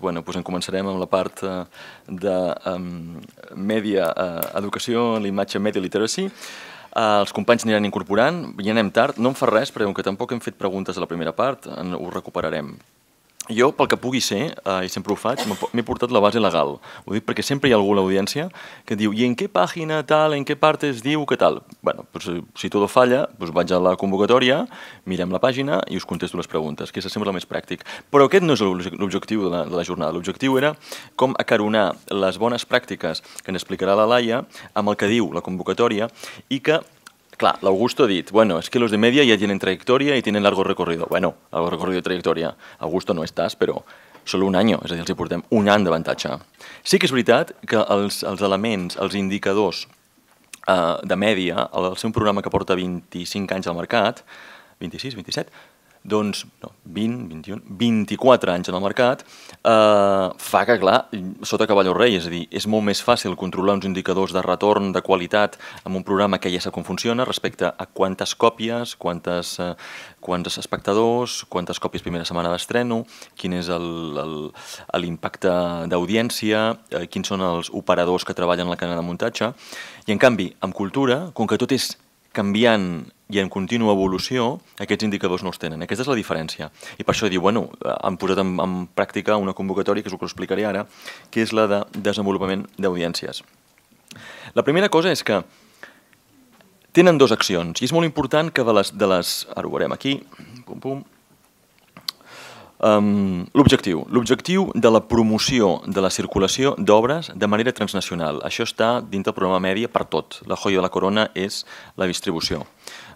bueno, doncs en començarem amb la part eh, de um, media uh, educació, l'imatge media literacy. Uh, els companys aniran incorporant, ja anem tard, no em fa res, perquè com que tampoc hem fet preguntes a la primera part, en, ho recuperarem. Jo, pel que pugui ser, eh, i sempre ho faig, m'he portat la base legal. Ho dic perquè sempre hi ha algú a l'audiència que diu i en què pàgina tal, en què part es diu, que tal? bueno, pues, eh, si tot falla, pues, vaig a la convocatòria, mirem la pàgina i us contesto les preguntes, que és sempre el més pràctic. Però aquest no és l'objectiu de, la, de la jornada. L'objectiu era com acaronar les bones pràctiques que ens explicarà la Laia amb el que diu la convocatòria i que l'Augusto ha dit, bueno, és que los de media ja tenen trajectòria i tenen largo recorrido. Bueno, largo recorrido i trajectòria. Augusto no estàs, però solo un any, és a dir, els hi portem un any d'avantatge. Sí que és veritat que els, els elements, els indicadors eh, de mèdia, el, el seu programa que porta 25 anys al mercat, 26, 27, doncs, no, 20, 21, 24 anys en el mercat, eh, fa que, clar, sota cavalló rei, és a dir, és molt més fàcil controlar uns indicadors de retorn, de qualitat, amb un programa que ja sap com funciona, respecte a quantes còpies, quantes, eh, quants espectadors, quantes còpies primera setmana d'estreno, quin és l'impacte d'audiència, eh, quins són els operadors que treballen la cadena de muntatge, i en canvi, amb cultura, com que tot és canviant i en contínua evolució, aquests indicadors no els tenen. Aquesta és la diferència. I per això diu, bueno, han posat en, en pràctica una convocatòria, que és el que us explicaré ara, que és la de desenvolupament d'audiències. La primera cosa és que tenen dues accions, i és molt important que de les... De les ara ho veurem aquí, pum, pum, Um, L'objectiu. L'objectiu de la promoció de la circulació d'obres de manera transnacional. Això està dintre del programa mèdia per tot. La joia de la corona és la distribució.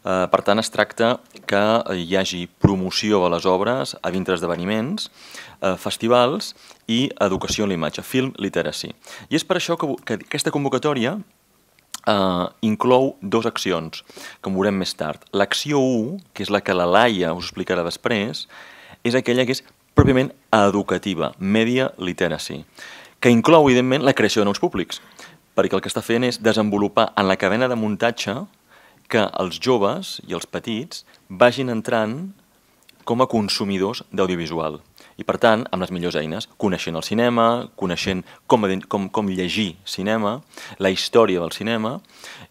Eh, per tant, es tracta que hi hagi promoció a les obres a dintre esdeveniments, eh, festivals i educació en l'imatge, film literacy. I és per això que, aquesta convocatòria eh, inclou dues accions, que veurem més tard. L'acció 1, que és la que la Laia us explicarà després, és aquella que és pròpiament educativa, media literacy, que inclou, evidentment, la creació de nous públics, perquè el que està fent és desenvolupar en la cadena de muntatge que els joves i els petits vagin entrant com a consumidors d'audiovisual. I per tant, amb les millors eines, coneixent el cinema, coneixent com, com, com llegir cinema, la història del cinema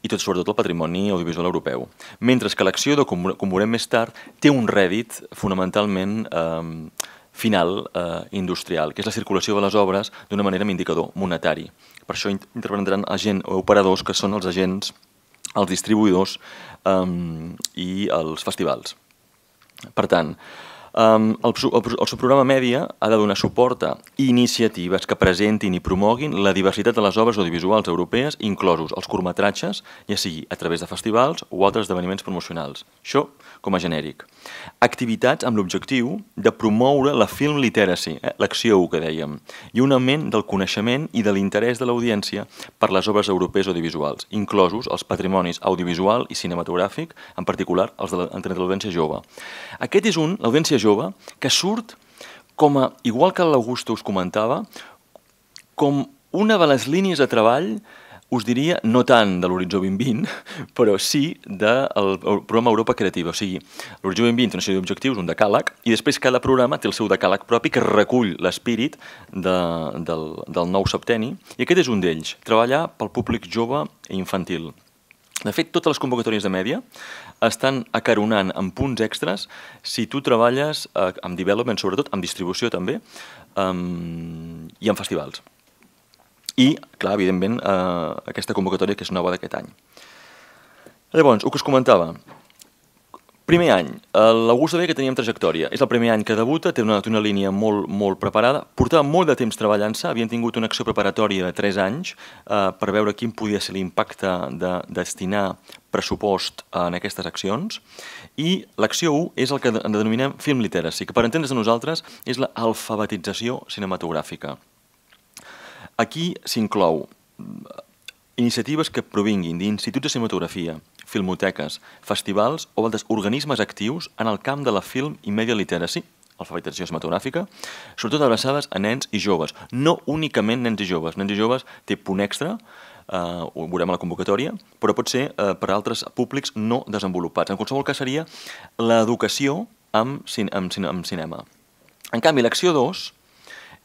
i tot sobretot el patrimoni audiovisual europeu. Mentre que l'acció, com, com veurem més tard, té un rèdit fonamentalment eh, final eh, industrial, que és la circulació de les obres d'una manera amb indicador monetari. Per això intervendran agents o operadors que són els agents els distribuïdors um, i els festivals. Per tant, Um, el, el, el programa Mèdia ha de donar suport a iniciatives que presentin i promoguin la diversitat de les obres audiovisuals europees, inclosos els curtmetratges, ja sigui a través de festivals o altres esdeveniments promocionals. Això com a genèric. Activitats amb l'objectiu de promoure la film literacy, eh, l'acció que dèiem, i un augment del coneixement i de l'interès de l'audiència per les obres europees audiovisuals, inclosos els patrimonis audiovisual i cinematogràfic, en particular els de l'audiència jove. Aquest és un, l'audiència jove que surt com a, igual que l'Augusto us comentava, com una de les línies de treball us diria, no tant de l'Horitzó 2020, però sí del programa Europa Creativa. O sigui, l'Horitzó 2020 té una sèrie d'objectius, un decàleg, i després cada programa té el seu decàleg propi que recull l'espírit de, del, del nou septeni, i aquest és un d'ells, treballar pel públic jove i infantil. De fet, totes les convocatòries de mèdia estan acaronant amb punts extras si tu treballes eh, amb development, sobretot amb distribució també, eh, i en festivals. I, clar, evidentment, eh, aquesta convocatòria que és nova d'aquest any. Llavors, el que us comentava, primer any, eh, l'August sabia que teníem trajectòria, és el primer any que debuta, té una, té una línia molt, molt preparada, portava molt de temps treballant-se, havien tingut una acció preparatòria de 3 anys eh, per veure quin podia ser l'impacte de destinar pressupost en aquestes accions. I l'acció 1 és el que denominem film literacy, que per entendre's de nosaltres és l'alfabetització cinematogràfica. Aquí s'inclou mm, iniciatives que provinguin d'instituts de cinematografia, filmoteques, festivals o altres organismes actius en el camp de la film i media literacy, alfabetització cinematogràfica, sobretot adreçades a nens i joves, no únicament nens i joves. Nens i joves té punt extra, eh, ho veurem a la convocatòria, però pot ser eh, per altres públics no desenvolupats. En qualsevol cas seria l'educació amb, cin amb, cin amb cinema. En canvi, l'acció 2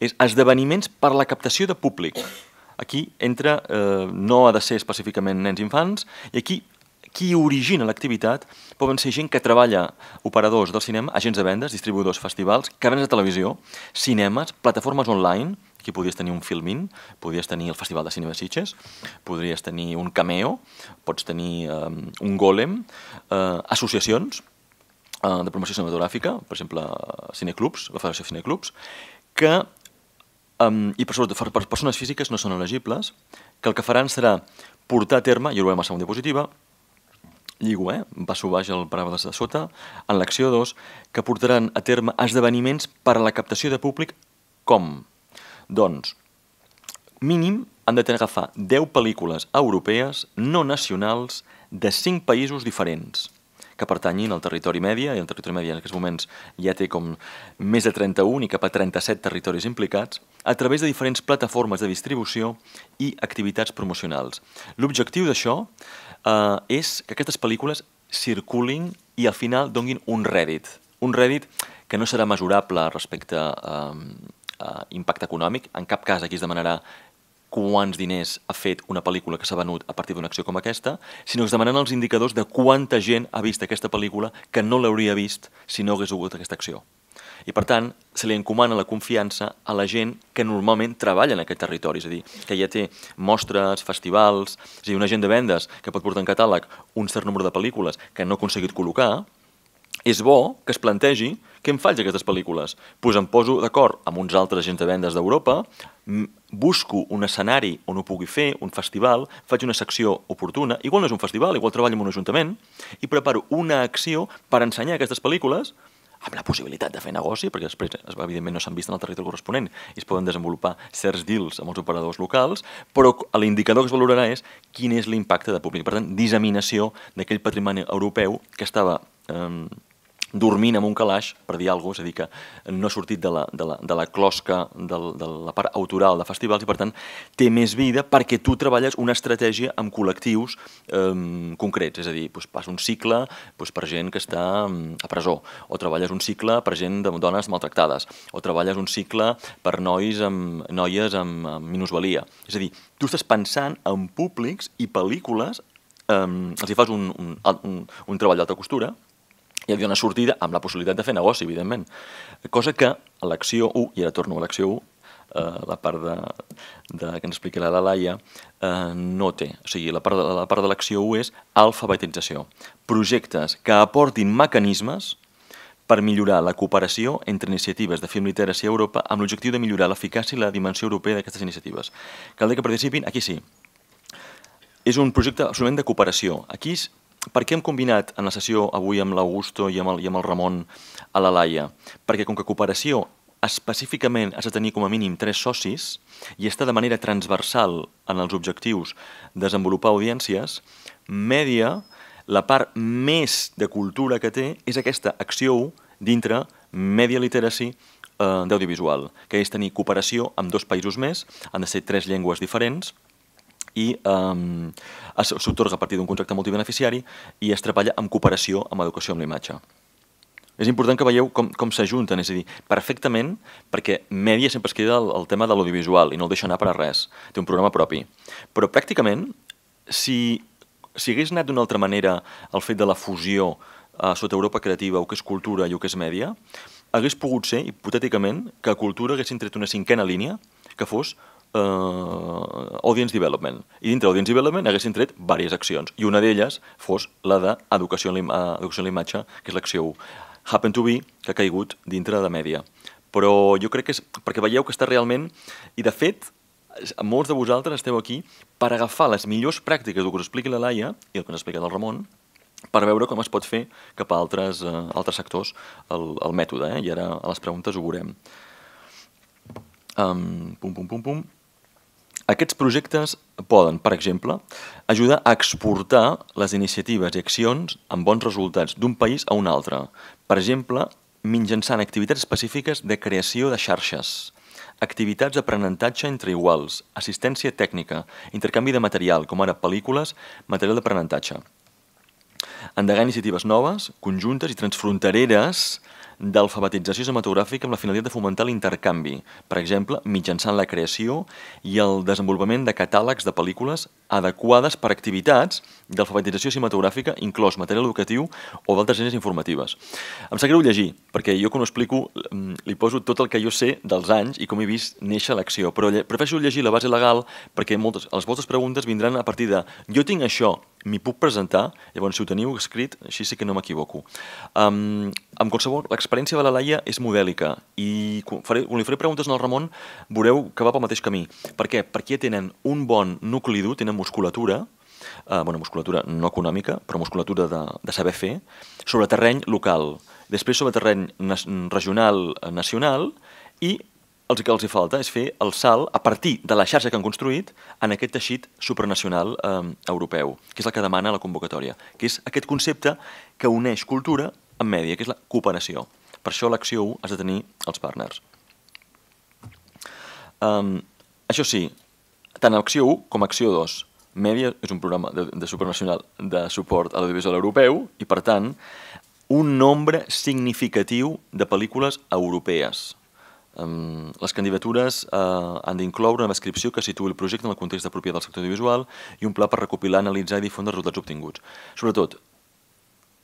és esdeveniments per la captació de públic. Aquí entra, eh, no ha de ser específicament nens i infants, i aquí qui origina l'activitat poden ser gent que treballa, operadors del cinema, agents de vendes, distribuïdors, festivals, cadenes de televisió, cinemes, plataformes online, Aquí podries tenir un Filmin, podries tenir el Festival de Cinema de Sitges, podries tenir un cameo, pots tenir um, un gòlem, eh, associacions eh, de promoció cinematogràfica, per exemple, cineclubs, la Federació Cineclubs, que, eh, i per, sobretot, per, per persones físiques no són elegibles, que el que faran serà portar a terme, i ho veurem a la segona diapositiva, lligo, eh? passo baix el paràboles de sota, en l'acció 2, que portaran a terme esdeveniments per a la captació de públic com doncs, mínim han de tenir agafar 10 pel·lícules europees no nacionals de 5 països diferents que pertanyin al territori mèdia, i el territori mèdia en aquests moments ja té com més de 31 i cap a 37 territoris implicats, a través de diferents plataformes de distribució i activitats promocionals. L'objectiu d'això eh, és que aquestes pel·lícules circulin i al final donguin un rèdit. Un rèdit que no serà mesurable respecte a... Eh, eh, impacte econòmic. En cap cas aquí es demanarà quants diners ha fet una pel·lícula que s'ha venut a partir d'una acció com aquesta, sinó que es demanen els indicadors de quanta gent ha vist aquesta pel·lícula que no l'hauria vist si no hagués hagut aquesta acció. I, per tant, se li encomana la confiança a la gent que normalment treballa en aquest territori, és a dir, que ja té mostres, festivals, és a dir, una gent de vendes que pot portar en catàleg un cert nombre de pel·lícules que no ha aconseguit col·locar, és bo que es plantegi què em faig aquestes pel·lícules? Doncs pues em poso d'acord amb uns altres gent de vendes d'Europa, busco un escenari on ho pugui fer, un festival, faig una secció oportuna, igual no és un festival, igual treballo en un ajuntament, i preparo una acció per ensenyar aquestes pel·lícules amb la possibilitat de fer negoci, perquè després, evidentment, no s'han vist en el territori corresponent i es poden desenvolupar certs deals amb els operadors locals, però l'indicador que es valorarà és quin és l'impacte de públic. Per tant, disseminació d'aquell patrimoni europeu que estava... Eh, dormint en un calaix, per dir alguna cosa, és a dir, que no ha sortit de la, de la, de la closca de, de la part autoral de festivals i, per tant, té més vida perquè tu treballes una estratègia amb col·lectius eh, concrets, és a dir, doncs, passa un cicle doncs, per gent que està mm, a presó, o treballes un cicle per gent de dones maltractades, o treballes un cicle per nois amb, noies amb, amb minusvalia. És a dir, tu estàs pensant en públics i pel·lícules, eh, els hi fas un, un, un, un treball d'alta costura, hi havia una sortida amb la possibilitat de fer negoci, evidentment. Cosa que a l'acció 1, i ara torno a l'acció 1, eh, la part de, de, que ens explica la Laia, eh, no té. O sigui, la part de, la part de l'acció 1 és alfabetització. Projectes que aportin mecanismes per millorar la cooperació entre iniciatives de film literacy a Europa amb l'objectiu de millorar l'eficàcia i la dimensió europea d'aquestes iniciatives. Cal dir que participin, aquí sí, és un projecte absolutament de cooperació. Aquí per què hem combinat en la sessió avui amb l'Augusto i, amb el, i amb el Ramon a la Laia? Perquè com que cooperació específicament has de tenir com a mínim tres socis i està de manera transversal en els objectius desenvolupar audiències, mèdia, la part més de cultura que té és aquesta acció 1 dintre Media Literacy eh, d'audiovisual, que és tenir cooperació amb dos països més, han de ser tres llengües diferents, i um, s'otorga a partir d'un contracte multibeneficiari i es treballa en cooperació amb educació amb la imatge. És important que veieu com, com s'ajunten, és a dir, perfectament, perquè mèdia sempre es queda el, el tema de l'audiovisual i no el deixa anar per a res, té un programa propi. Però pràcticament, si, si hagués anat d'una altra manera el fet de la fusió eh, sota Europa Creativa, o que és cultura i o que és mèdia, hagués pogut ser, hipotèticament, que a cultura haguessin tret una cinquena línia que fos uh, Audience Development. I dintre Audience Development haguessin tret diverses accions, i una d'elles fos la d'educació de en, educació en la imatge, que és l'acció 1. Happen to be, que ha caigut dintre de Mèdia. Però jo crec que és perquè veieu que està realment... I de fet, molts de vosaltres esteu aquí per agafar les millors pràctiques del que us expliqui la Laia i el que ens explica el Ramon, per veure com es pot fer cap a altres, uh, altres sectors el, el mètode. Eh? I ara a les preguntes ho veurem. Um, pum, pum, pum, pum. Aquests projectes poden, per exemple, ajudar a exportar les iniciatives i accions amb bons resultats d'un país a un altre, per exemple, mitjançant activitats específiques de creació de xarxes, activitats d'aprenentatge entre iguals, assistència tècnica, intercanvi de material, com ara pel·lícules, material d'aprenentatge. Endegar iniciatives noves, conjuntes i transfrontereres d'alfabetització cinematogràfica amb la finalitat de fomentar l'intercanvi, per exemple, mitjançant la creació i el desenvolupament de catàlegs de pel·lícules adequades per activitats d'alfabetització cinematogràfica, inclòs material educatiu o d'altres gènes informatives. Em sap greu llegir, perquè jo quan ho explico mm, li poso tot el que jo sé dels anys i com he vist néixer l'acció, però prefereixo llegir la base legal perquè moltes, les vostres preguntes vindran a partir de jo tinc això, m'hi puc presentar, llavors si ho teniu escrit, així sí que no m'equivoco. Um, amb qualsevol, l'experiència de la Laia és modèlica i quan, faré, quan li faré preguntes al Ramon veureu que va pel mateix camí. Per què? Perquè tenen un bon nucli dur, tenen musculatura, eh, bueno, musculatura no econòmica, però musculatura de, de saber fer, sobre terreny local, després sobre terreny na regional, eh, nacional, i el que els hi falta és fer el salt a partir de la xarxa que han construït en aquest teixit supranacional eh, europeu, que és el que demana la convocatòria, que és aquest concepte que uneix cultura amb mèdia, que és la cooperació. Per això l'acció 1 has de tenir els partners. Um, això sí, tant acció 1 com acció 2 Media és un programa de, de supranacional de suport a l'audiovisual europeu i, per tant, un nombre significatiu de pel·lícules europees. Um, les candidatures uh, han d'incloure una descripció que situï el projecte en el context de propietat del sector audiovisual i un pla per recopilar, analitzar i difondre els resultats obtinguts. Sobretot,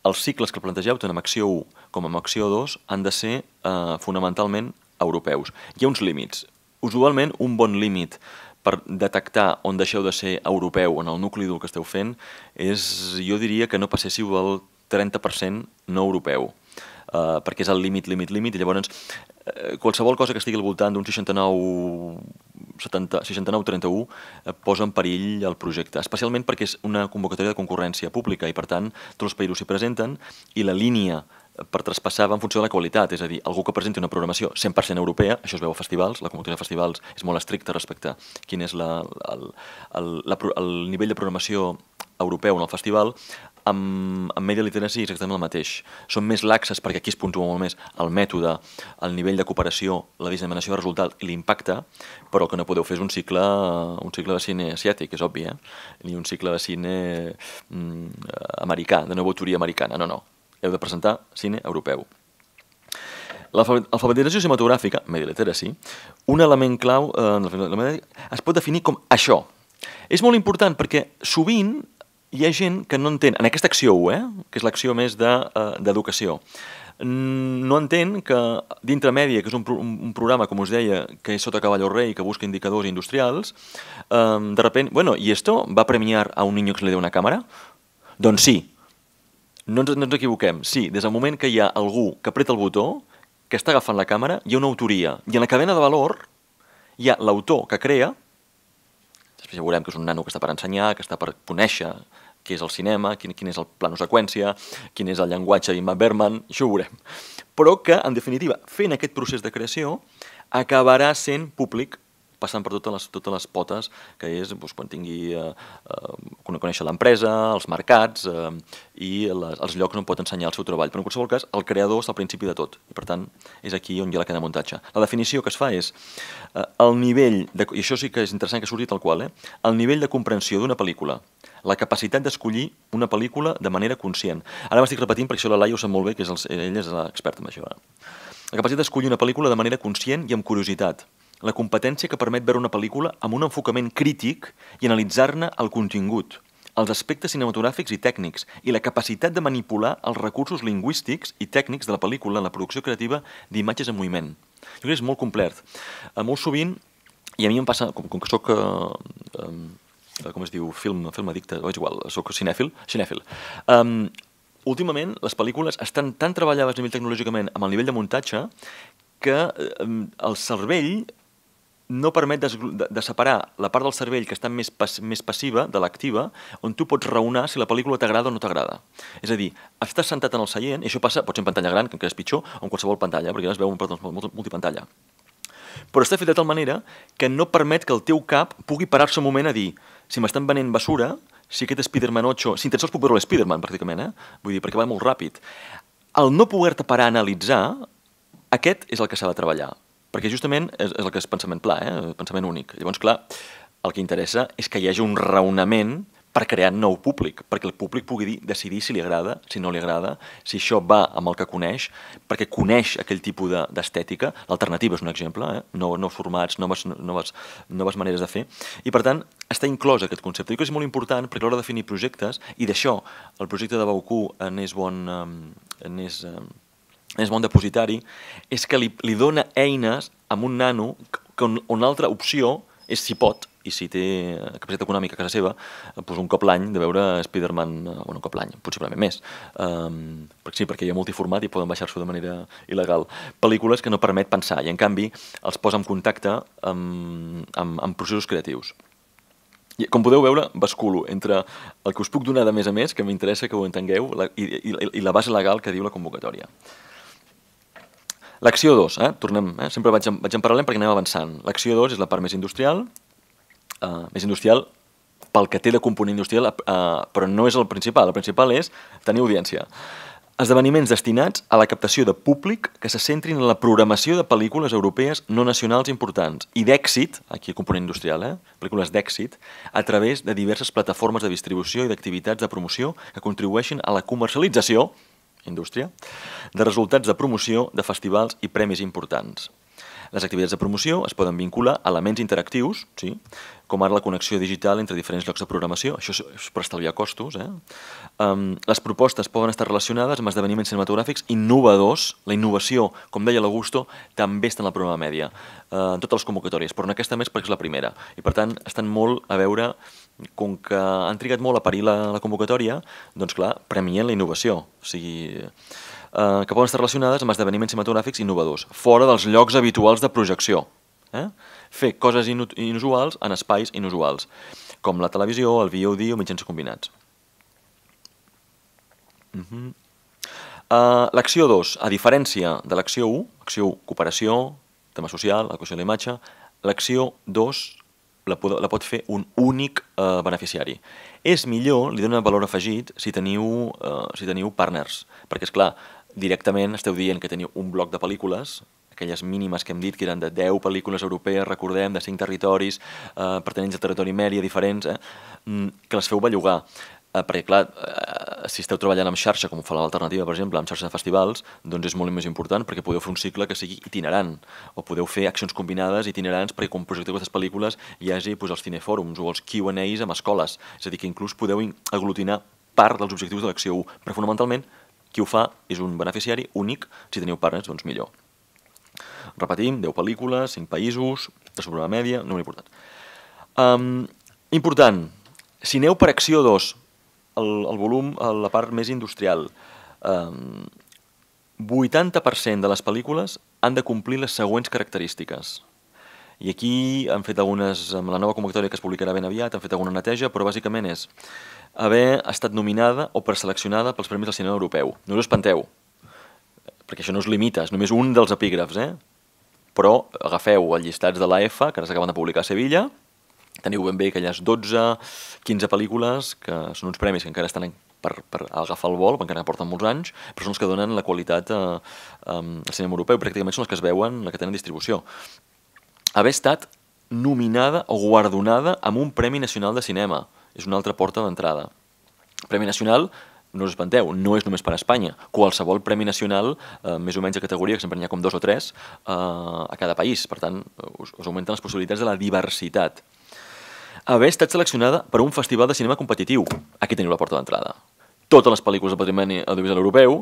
els cicles que plantegeu, tant amb acció 1 com amb acció 2, han de ser uh, fonamentalment europeus. Hi ha uns límits. Usualment, un bon límit per detectar on deixeu de ser europeu en el nucli del que esteu fent és, jo diria, que no passéssiu el 30% no europeu. eh, perquè és el límit, límit, límit, i llavors eh, qualsevol cosa que estigui al voltant d'un 69 69-31 eh, posa en perill el projecte, especialment perquè és una convocatòria de concurrència pública i, per tant, tots els països s'hi presenten i la línia per traspassar en funció de la qualitat, és a dir, algú que presenti una programació 100% europea, això es veu a festivals, la convocatòria de festivals és molt estricta respecte a quin és la, el, el, la, el nivell de programació europeu en el festival, amb, amb media literacy és exactament el mateix. Són més laxes perquè aquí es puntua molt més el mètode, el nivell de cooperació, la disseminació de resultat i l'impacte, però el que no podeu fer és un cicle, un cicle de cine asiàtic, és obvi, eh? ni un cicle de cine mm, americà, de nova autoria americana, no, no heu de presentar cine europeu. L'alfabetització cinematogràfica, media literacy, un element clau eh, en la es pot definir com això. És molt important perquè sovint hi ha gent que no entén, en aquesta acció 1, eh, que és l'acció més eh, d'educació, de, no entén que dintre Mèdia, que és un, un programa, com us deia, que és sota cavall o rei, que busca indicadors industrials, eh, de repent, bueno, i esto va premiar a un niño que se li deu una càmera? Doncs sí, no ens, no ens equivoquem. Sí, des del moment que hi ha algú que apreta el botó, que està agafant la càmera, hi ha una autoria. I en la cadena de valor hi ha l'autor que crea, després ja veurem que és un nano que està per ensenyar, que està per conèixer què és el cinema, quin, quin és el plano seqüència, quin és el llenguatge d'Imma Berman, això ho veurem. Però que, en definitiva, fent aquest procés de creació, acabarà sent públic passant per totes les, totes les potes, que és doncs, quan tingui eh, eh, conèixer l'empresa, els mercats eh, i les, els llocs on pot ensenyar el seu treball. Però en qualsevol cas, el creador és al principi de tot. I per tant, és aquí on hi ha la cadena de muntatge. La definició que es fa és eh, el nivell, de, i això sí que és interessant que surti tal qual, eh, el nivell de comprensió d'una pel·lícula, la capacitat d'escollir una pel·lícula de manera conscient. Ara m'estic repetint perquè això la Laia ho sap molt bé, que és el, ella és l'experta en això. La capacitat d'escollir una pel·lícula de manera conscient i amb curiositat la competència que permet veure una pel·lícula amb un enfocament crític i analitzar-ne el contingut, els aspectes cinematogràfics i tècnics i la capacitat de manipular els recursos lingüístics i tècnics de la pel·lícula en la producció creativa d'imatges en moviment. Jo crec que és molt complet. Eh, molt sovint, i a mi em passa, com, com que sóc... Eh, eh, com es diu? Film, film addicte, o és igual, sóc cinèfil? Cinèfil. Um, últimament, les pel·lícules estan tan treballades a nivell tecnològicament amb el nivell de muntatge que eh, el cervell no permet de, de separar la part del cervell que està més, pas, més passiva de l'activa, on tu pots raonar si la pel·lícula t'agrada o no t'agrada. És a dir, estàs sentat en el seient, i això passa, pot ser en pantalla gran, que encara és pitjor, o en qualsevol pantalla, perquè ara es veu un doncs, multipantalla. Però està fet de tal manera que no permet que el teu cap pugui parar-se un moment a dir si m'estan venent basura, si aquest Spider-Man 8... Si intensos puc veure l'Spider-Man, pràcticament, eh? Vull dir, perquè va molt ràpid. El no poder-te parar a analitzar, aquest és el que s'ha de treballar. Perquè justament és, és el que és pensament pla, eh? pensament únic. Llavors, clar, el que interessa és que hi hagi un raonament per crear nou públic, perquè el públic pugui dir, decidir si li agrada, si no li agrada, si això va amb el que coneix, perquè coneix aquell tipus d'estètica. De, L'alternativa és un exemple, eh? no, nous formats, noves, noves, noves maneres de fer. I, per tant, està inclòs aquest concepte. Dic que és molt important perquè a l'hora de definir projectes, i d'això el projecte de Baucú n'és bon... n'és, eh, és bon depositari, és que li, li dona eines amb un nano que on, una altra opció és si pot, i si té capacitat econòmica a casa seva, eh, doncs un cop l'any de veure Spider-Man, eh, bueno, un cop l'any, possiblement més. Um, perquè sí, perquè hi ha multiformat i poden baixar-s'ho de manera il·legal. Pel·lícules que no permet pensar i, en canvi, els posa en contacte amb, amb, amb processos creatius. I, com podeu veure, basculo entre el que us puc donar de més a més, que m'interessa que ho entengueu, la, i, i, i la base legal que diu la convocatòria. L'acció 2, eh? tornem, eh? sempre vaig en, vaig en paral·lel perquè anem avançant. L'acció 2 és la part més industrial, eh, més industrial pel que té de component industrial, eh, però no és el principal. El principal és tenir audiència. Esdeveniments destinats a la captació de públic que se centrin en la programació de pel·lícules europees no nacionals importants i d'èxit, aquí el component industrial, eh? pel·lícules d'èxit, a través de diverses plataformes de distribució i d'activitats de promoció que contribueixin a la comercialització indústria, de resultats de promoció de festivals i premis importants. Les activitats de promoció es poden vincular a elements interactius, sí? com ara la connexió digital entre diferents llocs de programació, això és per estalviar costos. Eh? Um, les propostes poden estar relacionades amb esdeveniments cinematogràfics innovadors. La innovació, com deia l'Augusto, també està en la programa mèdia, uh, en totes les convocatòries, però en aquesta més perquè és la primera. I per tant, estan molt a veure com que han trigat molt a parir la, la convocatòria, doncs clar, premien la innovació, o sigui, eh, que poden estar relacionades amb esdeveniments cinematogràfics innovadors, fora dels llocs habituals de projecció. Eh? Fer coses inusuals en espais inusuals, com la televisió, el VOD o mitjans combinats. Uh -huh. uh, l'acció 2, a diferència de l'acció 1, acció 1, cooperació, tema social, la qüestió de la imatge, l'acció 2 la, pot, la pot fer un únic eh, beneficiari. És millor, li dona valor afegit, si teniu, eh, si teniu partners, perquè, és clar directament esteu dient que teniu un bloc de pel·lícules, aquelles mínimes que hem dit que eren de 10 pel·lícules europees, recordem, de 5 territoris, eh, pertanyents a territori mèria diferents, eh, mm, que les feu bellugar. Eh, perquè clar, eh, si esteu treballant amb xarxa, com ho fa l'alternativa, per exemple, amb xarxa de festivals, doncs és molt més important perquè podeu fer un cicle que sigui itinerant, o podeu fer accions combinades itinerants perquè com projecteu aquestes pel·lícules hi hagi doncs, els cinefòrums o els Q&As amb escoles, és a dir, que inclús podeu aglutinar part dels objectius de l'acció 1, però fonamentalment qui ho fa és un beneficiari únic, si teniu partners, doncs millor. Repetim, 10 pel·lícules, 5 països, de sobre la mèdia, no m'he portat. Um, ehm, important, si aneu per acció 2, el, el volum a la part més industrial. Um, 80% de les pel·lícules han de complir les següents característiques. I aquí han fet algunes, amb la nova convocatòria que es publicarà ben aviat, han fet alguna neteja, però bàsicament és haver estat nominada o preseleccionada pels Premis del Cinema Europeu. No us espanteu, perquè això no us limita, és només un dels epígrafs, eh? Però agafeu els llistats de l'AEFA, que ara s'acaben de publicar a Sevilla, Teniu ben bé aquelles 12, 15 pel·lícules, que són uns premis que encara estan per, per agafar el vol, encara porten molts anys, però són els que donen la qualitat eh, eh, al cinema europeu, pràcticament són els que es veuen, la que tenen distribució. Haver estat nominada o guardonada amb un Premi Nacional de Cinema. És una altra porta d'entrada. Premi Nacional, no us espanteu, no és només per a Espanya. Qualsevol Premi Nacional, eh, més o menys de categoria, que sempre n'hi ha com dos o tres, eh, a cada país. Per tant, us, us augmenten les possibilitats de la diversitat haver estat seleccionada per un festival de cinema competitiu. Aquí teniu la porta d'entrada. Totes les pel·lícules de patrimoni audiovisual europeu,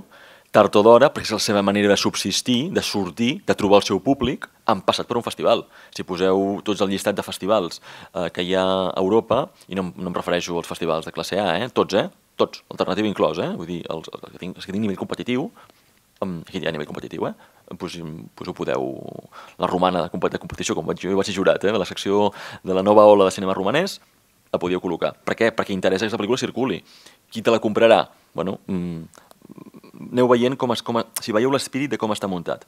tard o d'hora, perquè és la seva manera de subsistir, de sortir, de trobar el seu públic, han passat per un festival. Si poseu tots el llistat de festivals eh, que hi ha a Europa, i no, no em refereixo als festivals de classe A, eh? tots, eh? tots, alternativa inclòs, eh? vull dir, els, els, que tinc, els que tinc nivell competitiu, mm, aquí hi ha nivell competitiu, eh? pues, pues ho podeu... La romana de competició, com vaig, jo vaig ser jurat, eh? la secció de la nova ola de cinema romanès, la podíeu col·locar. Per què? Perquè interessa que aquesta pel·lícula circuli. Qui te la comprarà? Bueno, mm, aneu veient com es, com a, si veieu l'espírit de com està muntat.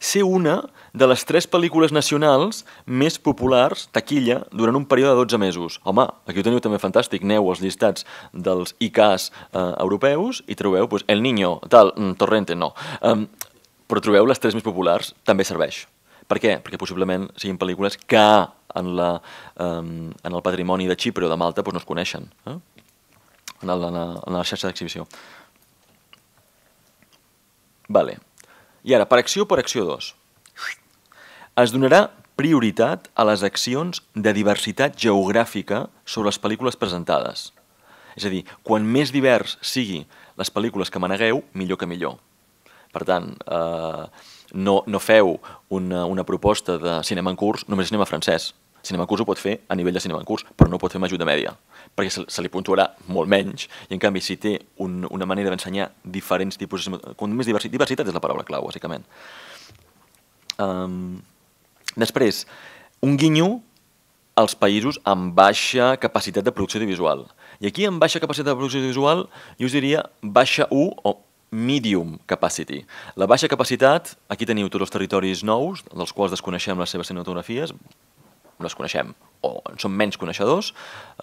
Ser una de les tres pel·lícules nacionals més populars, taquilla, durant un període de 12 mesos. Home, aquí ho teniu també fantàstic. Neu als llistats dels ICAs eh, europeus i trobeu pues, El Niño, tal, mm, Torrente, no. Um, però trobeu les tres més populars, també serveix. Per què? Perquè possiblement siguin pel·lícules que en, la, um, en el patrimoni de Xipre o de Malta doncs no es coneixen, eh? en, el, en, la, en la xarxa d'exhibició. Vale. I ara, per acció per acció 2. Es donarà prioritat a les accions de diversitat geogràfica sobre les pel·lícules presentades. És a dir, quan més divers sigui les pel·lícules que manegueu, millor que millor. Per tant, eh, no, no feu una, una proposta de cinema en curs només cinema francès. Cinema en curs ho pot fer a nivell de cinema en curs, però no pot fer amb ajuda mèdia, perquè se, se li puntuarà molt menys, i en canvi si té un, una manera d'ensenyar diferents tipus, de més diversitat, diversitat és la paraula clau, bàsicament. Um, després, un guinyo als països amb baixa capacitat de producció audiovisual. I aquí amb baixa capacitat de producció audiovisual jo us diria baixa 1 o medium capacity. La baixa capacitat, aquí teniu tots els territoris nous, dels quals desconeixem les seves cinematografies, les coneixem o en som menys coneixedors,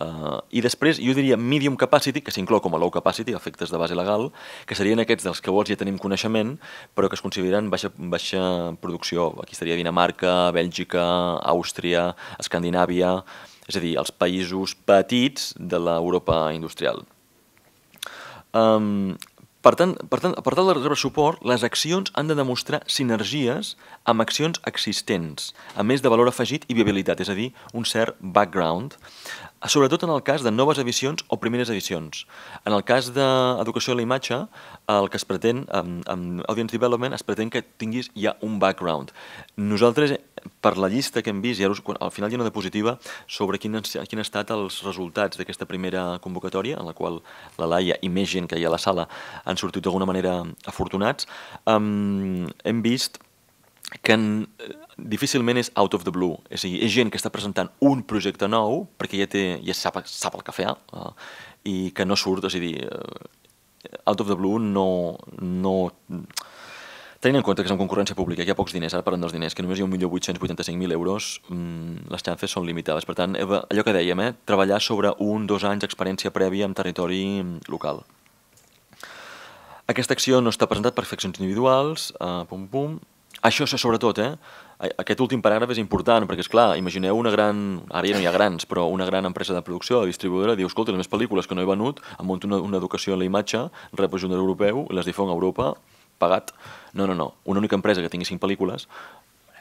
uh, i després jo diria medium capacity, que s'inclou com a low capacity, efectes de base legal, que serien aquests dels que vols ja tenim coneixement, però que es consideren baixa, baixa producció. Aquí estaria Dinamarca, Bèlgica, Àustria, Escandinàvia, és a dir, els països petits de l'Europa industrial. Um, per tant, per, tant, per tal de rebre suport, les accions han de demostrar sinergies amb accions existents, a més de valor afegit i viabilitat, és a dir, un cert background Ah, sobretot en el cas de noves edicions o primeres edicions. En el cas d'educació a la imatge, el que es pretén, amb, amb Audience Development, es pretén que tinguis ja un background. Nosaltres, per la llista que hem vist, ja, al final hi ha una diapositiva sobre quin, quin han estat els resultats d'aquesta primera convocatòria, en la qual la Laia i més gent que hi ha a la sala han sortit d'alguna manera afortunats, um, hem vist que en, difícilment és out of the blue. És a dir, és gent que està presentant un projecte nou perquè ja, té, ja sap, sap el que fer uh, i que no surt, és a dir, uh, out of the blue no... no Tenint en compte que és en concurrència pública, hi ha pocs diners, ara parlem dels diners, que només hi ha 1.885.000 euros, mmm, les xances són limitades. Per tant, allò que dèiem, eh, treballar sobre un dos anys d'experiència prèvia en territori mm, local. Aquesta acció no està presentat per afeccions individuals, eh, pum, pum. Això és sobretot, eh? Aquest últim paràgraf és important, perquè, és clar, imagineu una gran... Ara ja no hi ha grans, però una gran empresa de producció, de distribuïdora, diu, escolta, les més pel·lícules que no he venut, em munto una, una educació en la imatge, rep ajuda europeu, les difon a Europa, pagat. No, no, no. Una única empresa que tingui cinc pel·lícules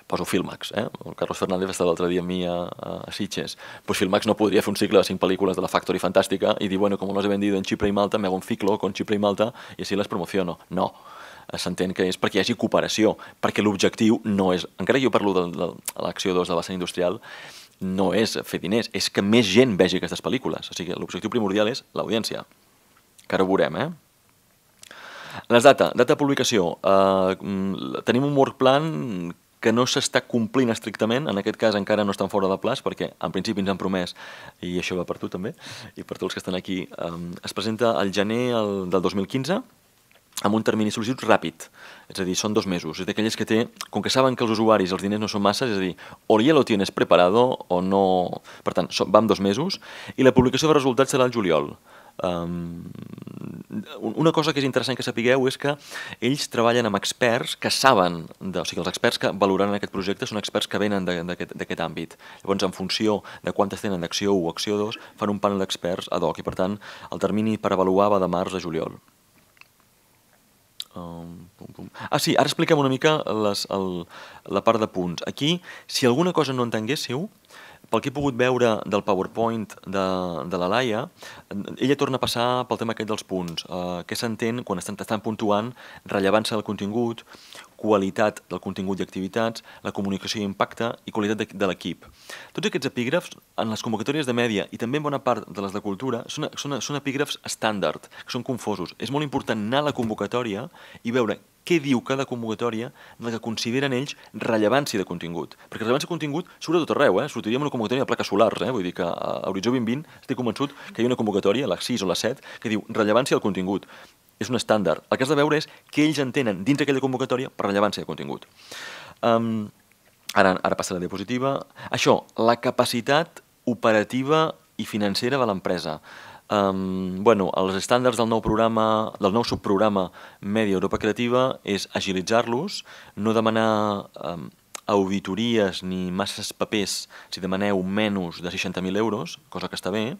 poso Filmax, eh? el Carlos Fernández estava l'altre dia amb mi a, a Sitges, pues Filmax no podria fer un cicle de cinc pel·lícules de la Factory Fantàstica i dir, bueno, com les he vendido en Xipre i Malta, me hago un ciclo con Xipre i Malta i així les promociono. No, Eh, s'entén que és perquè hi hagi cooperació, perquè l'objectiu no és, encara que jo parlo de, de, l'acció 2 de la l'escena industrial, no és fer diners, és que més gent vegi aquestes pel·lícules. O sigui, l'objectiu primordial és l'audiència, que ara ho veurem, eh? Les data, data de publicació. Uh, tenim un work plan que no s'està complint estrictament, en aquest cas encara no estan fora de plaç, perquè en principi ens han promès, i això va per tu també, i per tots els que estan aquí, um, es presenta al gener del 2015, amb un termini sol·licitud ràpid, és a dir, són dos mesos. És d'aquelles que té, com que saben que els usuaris els diners no són masses, és a dir, o ja lo tienes preparado o no... Per tant, va amb dos mesos i la publicació de resultats serà al juliol. Um, una cosa que és interessant que sapigueu és que ells treballen amb experts que saben, de, o sigui, els experts que valoren aquest projecte són experts que venen d'aquest àmbit. Llavors, en funció de quantes tenen d'acció 1 o acció 2, fan un panel d'experts ad hoc i, per tant, el termini per avaluar va de març a juliol. Um, pum, pum. Ah, sí, ara expliquem una mica les, el, la part de punts. Aquí, si alguna cosa no entenguéssiu, pel que he pogut veure del PowerPoint de, de la Laia, ella torna a passar pel tema aquest dels punts. Eh, què s'entén quan estan, estan puntuant rellevància del contingut, qualitat del contingut i activitats, la comunicació i impacte i qualitat de, de l'equip. Tots aquests epígrafs, en les convocatòries de mèdia i també en bona part de les de cultura, són, són, són epígrafs estàndard, que són confosos. És molt important anar a la convocatòria i veure què diu cada convocatòria del la que consideren ells rellevància de contingut. Perquè rellevància de contingut surt a tot arreu, eh? sortiria amb una convocatòria de plaques solars, eh? vull dir que eh, a Horitzó 2020 estic convençut que hi ha una convocatòria, la 6 o la 7, que diu rellevància del contingut. És un estàndard. El que has de veure és què ells entenen dins d'aquella convocatòria per rellevància de contingut. Um, ara, ara passa la diapositiva. Això, la capacitat operativa i financera de l'empresa. Um, bueno, els estàndards del nou programa, del nou subprograma Media Europa Creativa és agilitzar-los, no demanar um, auditories ni masses papers si demaneu menys de 60.000 euros, cosa que està bé.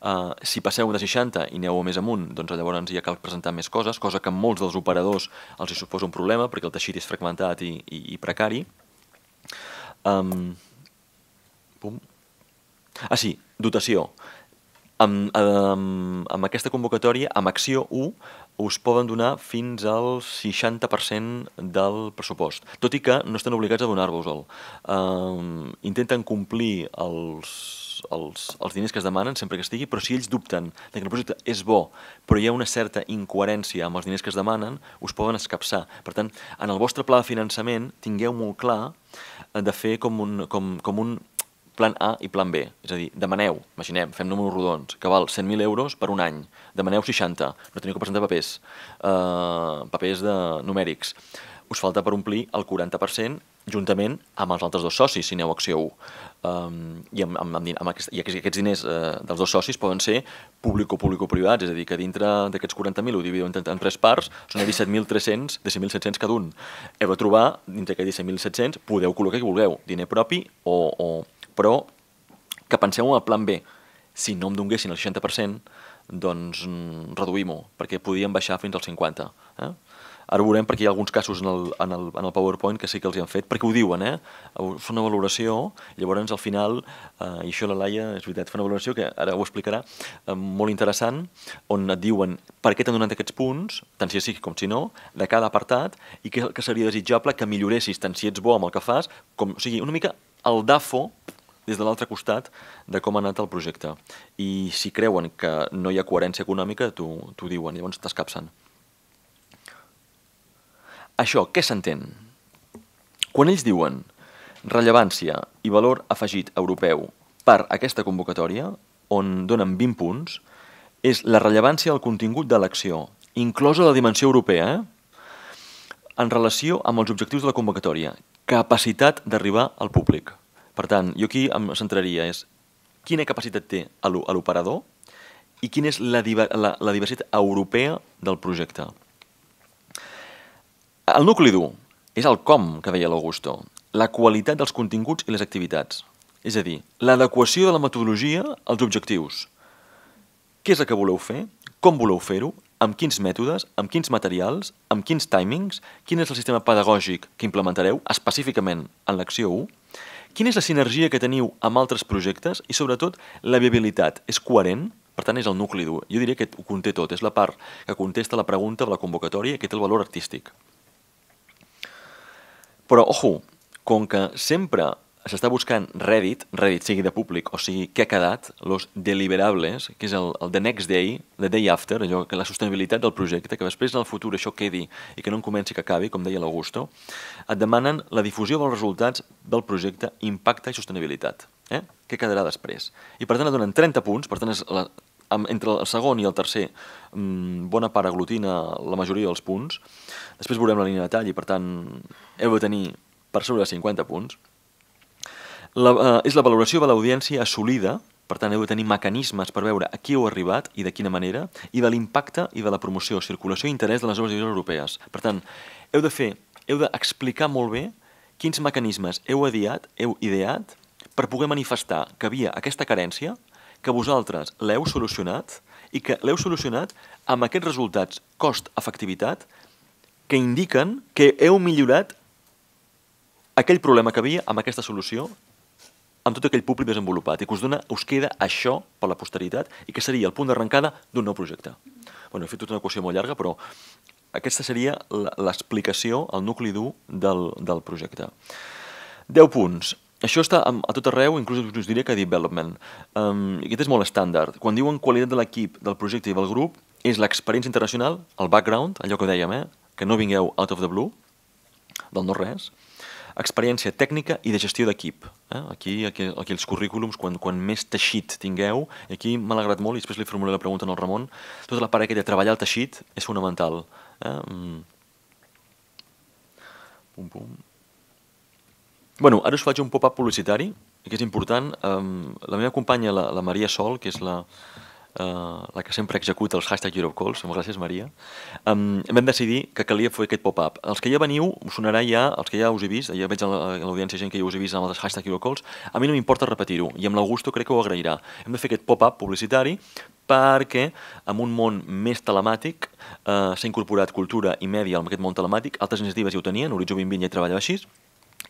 Uh, si passeu de 60 i aneu més amunt, doncs llavors ja cal presentar més coses, cosa que a molts dels operadors els hi suposa un problema perquè el teixit és fragmentat i, i, i precari. Um, pum. Ah, sí, dotació amb, amb, amb aquesta convocatòria, amb Acció 1, us poden donar fins al 60% del pressupost, tot i que no estan obligats a donar-vos-el. Um, intenten complir els, els, els diners que es demanen sempre que estigui, però si ells dubten que el projecte és bo, però hi ha una certa incoherència amb els diners que es demanen, us poden escapçar. Per tant, en el vostre pla de finançament tingueu molt clar eh, de fer com un, com, com un plan A i plan B. És a dir, demaneu, imaginem, fem números rodons, que val 100.000 euros per un any, demaneu 60, no teniu que presentar papers, eh, papers de numèrics. Us falta per omplir el 40% juntament amb els altres dos socis, si aneu a Acció 1. Um, i, amb, amb, amb aquest, i aquests diners eh, dels dos socis poden ser públic o públic o privats és a dir, que dintre d'aquests 40.000 ho divideu en, en tres parts, són 17.300 17.700 cada un. Heu de trobar, dintre d'aquests 17.700, podeu col·locar qui vulgueu, diner propi o, o, però que penseu en el plan B. Si no em donguessin el 60%, doncs mm, reduïm-ho, perquè podíem baixar fins al 50%. Eh? Ara ho veurem perquè hi ha alguns casos en el, en, el, en el PowerPoint que sí que els hi han fet, perquè ho diuen, eh? Fa una valoració, llavors al final, eh, i això la Laia, és veritat, fa una valoració que ara ho explicarà, eh, molt interessant, on et diuen per què t'han donat aquests punts, tant si és sí com si no, de cada apartat, i que, que seria desitjable que milloressis tant si ets bo amb el que fas, com, o sigui, una mica el DAFO des de l'altre costat de com ha anat el projecte. I si creuen que no hi ha coherència econòmica, t'ho diuen, llavors t'escapsen. Això, què s'entén? Quan ells diuen rellevància i valor afegit europeu per aquesta convocatòria, on donen 20 punts, és la rellevància del contingut de l'acció, inclosa la dimensió europea, en relació amb els objectius de la convocatòria, capacitat d'arribar al públic. Per tant, jo aquí em centraria és quina capacitat té l'operador i quina és la, la, la diversitat europea del projecte. El nucli dur és el com que deia l'Augusto, la qualitat dels continguts i les activitats. És a dir, l'adequació de la metodologia als objectius. Què és el que voleu fer? Com voleu fer-ho? Amb quins mètodes? Amb quins materials? Amb quins timings? Quin és el sistema pedagògic que implementareu específicament en l'acció 1? Quina és la sinergia que teniu amb altres projectes i, sobretot, la viabilitat? És coherent? Per tant, és el nucli dur. Jo diria que ho conté tot. És la part que contesta la pregunta de la convocatòria que té el valor artístic. Però, ojo, com que sempre s'està buscant Reddit, Reddit sigui de públic o sigui què ha quedat, los deliberables, que és el, el the next day, the day after, allò que la sostenibilitat del projecte, que després en el futur això quedi i que no en comenci que acabi, com deia l'Augusto, et demanen la difusió dels resultats del projecte impacte i sostenibilitat. Eh? Què quedarà després? I per tant et donen 30 punts, per tant és la, entre el segon i el tercer mm, bona part aglutina la majoria dels punts. Després veurem la línia de tall i, per tant, heu de tenir per sobre de 50 punts la, eh, és la valoració de l'audiència assolida, per tant, heu de tenir mecanismes per veure a qui heu arribat i de quina manera, i de l'impacte i de la promoció, circulació i interès de les obres d'edició europees. Per tant, heu de fer, heu d'explicar molt bé quins mecanismes heu adiat, heu ideat per poder manifestar que havia aquesta carència, que vosaltres l'heu solucionat i que l'heu solucionat amb aquests resultats cost-efectivitat que indiquen que heu millorat aquell problema que havia amb aquesta solució amb tot aquell públic desenvolupat i que us, dona, us queda això per la posteritat i que seria el punt d'arrencada d'un nou projecte. Bueno, he fet tota una equació molt llarga, però aquesta seria l'explicació, el nucli dur del, del projecte. 10 punts. Això està a tot arreu, inclús us diria que development. Um, aquest és molt estàndard. Quan diuen qualitat de l'equip, del projecte i del grup, és l'experiència internacional, el background, allò que dèiem, eh? que no vingueu out of the blue, del no res, experiència tècnica i de gestió d'equip. Eh? Aquí, aquí, aquí els currículums, quan, quan més teixit tingueu, i aquí m'ha agradat molt, i després li formularé la pregunta al Ramon, tota la part aquella de treballar el teixit és fonamental. Eh? Mm. Pum, pum. Bueno, ara us faig un pop-up publicitari, que és important. Eh? la meva companya, la, la Maria Sol, que és la, eh, la que sempre executa els hashtag Europecalls, gràcies Maria, um, vam decidir que calia fer aquest pop-up. Els que ja veniu, us sonarà ja, els que ja us he vist, ja veig a l'audiència gent que ja us he vist amb els hashtag Eurocalls, a mi no m'importa repetir-ho i amb l'Augusto crec que ho agrairà. Hem de fer aquest pop-up publicitari perquè en un món més telemàtic eh, s'ha incorporat cultura i mèdia en aquest món telemàtic, altres iniciatives ja ho tenien, Horitzó 2020 ja treballava així,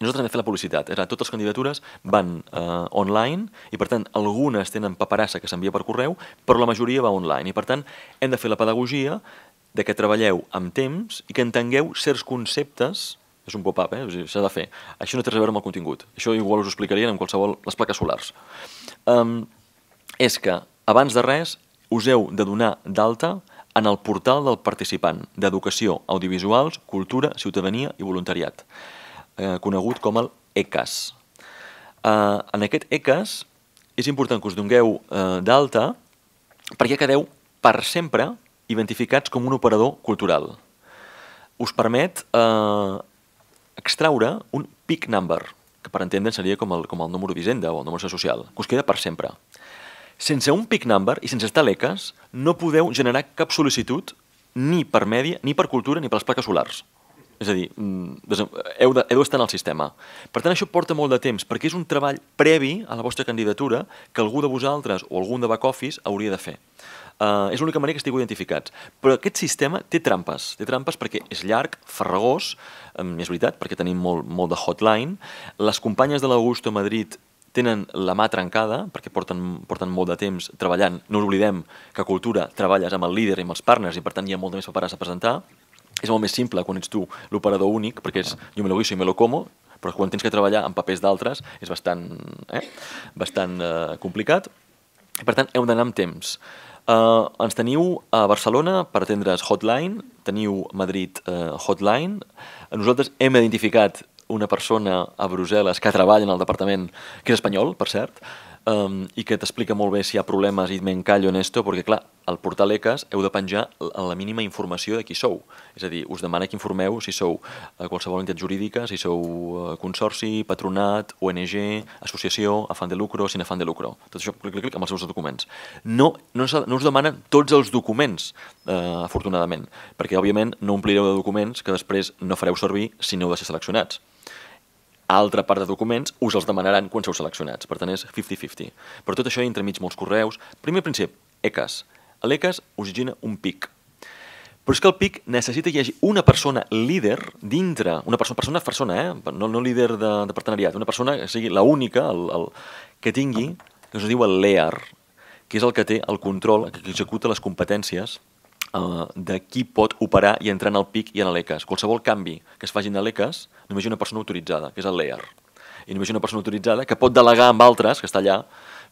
nosaltres hem de fer la publicitat. és dir, totes les candidatures van eh, online i, per tant, algunes tenen paperassa que s'envia per correu, però la majoria va online. I, per tant, hem de fer la pedagogia de que treballeu amb temps i que entengueu certs conceptes és un pop-up, eh? O sigui, s'ha de fer. Això no té res a veure amb el contingut. Això igual us ho explicarien amb qualsevol les plaques solars. Um, és que, abans de res, us heu de donar d'alta en el portal del participant d'Educació, Audiovisuals, Cultura, Ciutadania i Voluntariat eh, conegut com el ECAS. Eh, en aquest ECAS és important que us dongueu eh, d'alta perquè quedeu per sempre identificats com un operador cultural. Us permet eh, extraure un PIC number, que per entendre seria com el, com el número d'Hisenda o el número social, que us queda per sempre. Sense un PIC number i sense estar l'ECAS, no podeu generar cap sol·licitud ni per mèdia, ni per cultura, ni per les plaques solars. És a dir, mm, heu d'estar de, en el sistema. Per tant, això porta molt de temps, perquè és un treball previ a la vostra candidatura que algú de vosaltres o algun de back-office hauria de fer. Uh, és l'única manera que estigueu identificats. Però aquest sistema té trampes. Té trampes perquè és llarg, farragós, um, és veritat, perquè tenim molt, molt de hotline. Les companyes de l'Augusto Madrid tenen la mà trencada, perquè porten, porten molt de temps treballant. No oblidem que cultura treballes amb el líder i amb els partners, i per tant hi ha molt més paperàs a presentar és molt més simple quan ets tu l'operador únic, perquè és jo me lo guiso i me lo como, però quan tens que treballar en papers d'altres és bastant, eh, bastant eh, complicat. I, per tant, heu d'anar amb temps. Eh, ens teniu a Barcelona per atendre's Hotline, teniu Madrid eh, Hotline. Nosaltres hem identificat una persona a Brussel·les que treballa en el departament, que és espanyol, per cert, um, i que t'explica molt bé si hi ha problemes i m'encallo en esto, perquè clar, al portal ECAS heu de penjar la mínima informació de qui sou. És a dir, us demana que informeu si sou a eh, qualsevol entitat jurídica, si sou eh, consorci, patronat, ONG, associació, afan de lucro, sin afan de lucro. Tot això, clic, clic, clic, amb els seus documents. No, no, us, no us demanen tots els documents, eh, afortunadament, perquè, òbviament, no omplireu de documents que després no fareu servir si no heu de ser seleccionats altra part de documents us els demanaran quan sou seleccionats. Per tant, és 50-50. Però tot això entra mig molts correus. Primer principi, ECAS. L'ECAS us gina un pic. Però és que el PIC necessita que hi hagi una persona líder dintre, una persona, persona, persona, eh? no, no líder de, de partenariat, una persona que sigui l'única el, el, que tingui, que es diu el LEAR, que és el que té el control, que executa les competències Eh, de qui pot operar i entrar en el PIC i en l'ECAS. Qualsevol canvi que es faci en l'ECAS, només hi una persona autoritzada, que és el LEAR. I només hi una persona autoritzada que pot delegar amb altres, que està allà,